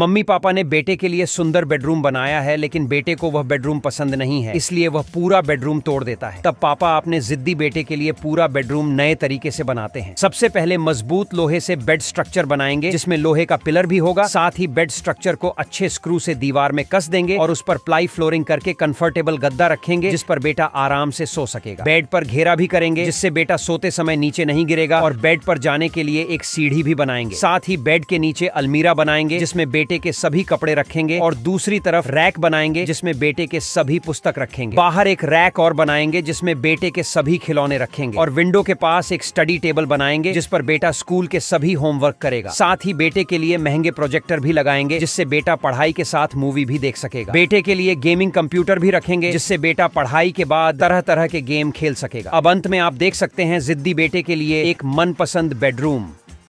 mummy papa ने बेटे के लिए सुंदर बेडरूम बनाया है लेकिन बेटे को वह बेडरूम पसंद नहीं है इसलिए वह पूरा बेडरूम तोड़ देता है तब पापा अपने जिद्दी बेटे के लिए पूरा बेडरूम नए तरीके से बनाते हैं सबसे पहले मजबूत लोहे से बेड स्ट्रक्चर बनाएंगे जिसमें लोहे का पिलर भी होगा साथ ही बेड स्ट्रक्चर को अच्छे स्क्रू से दीवार में कस देंगे और उस पर प्लाई फ्लोरिंग करके कंफर्टेबल गद्दा रखेंगे जिस पर बेटा आराम से सो सकेगा बेड पर घेरा भी करेंगे जिससे बेटा सोते समय नीचे नहीं गिरेगा और बेड पर जाने के लिए एक सीढ़ी भी बनाएंगे साथ ही बेड के नीचे अलमीरा बनाएंगे जिसमें बेटे के सभी कपड़े रखेंगे और दूसरी तरफ रैक बनाएंगे जिसमें बेटे के सभी पुस्तक रखेंगे बाहर एक रैक और बनाएंगे जिसमें बेटे के सभी खिलौने रखेंगे और विंडो के पास एक स्टडी टेबल बनाएंगे जिस पर बेटा स्कूल के सभी होमवर्क करेगा साथ ही बेटे के लिए महंगे प्रोजेक्टर भी लगाएंगे जिससे बेटा पढ़ाई के साथ मूवी भी देख सकेगा बेटे के लिए गेमिंग कंप्यूटर भी रखेंगे जिससे बेटा पढ़ाई के बाद तरह तरह के गेम खेल सकेगा अब अंत में आप देख सकते हैं जिद्दी बेटे के लिए एक मनपसंद बेडरूम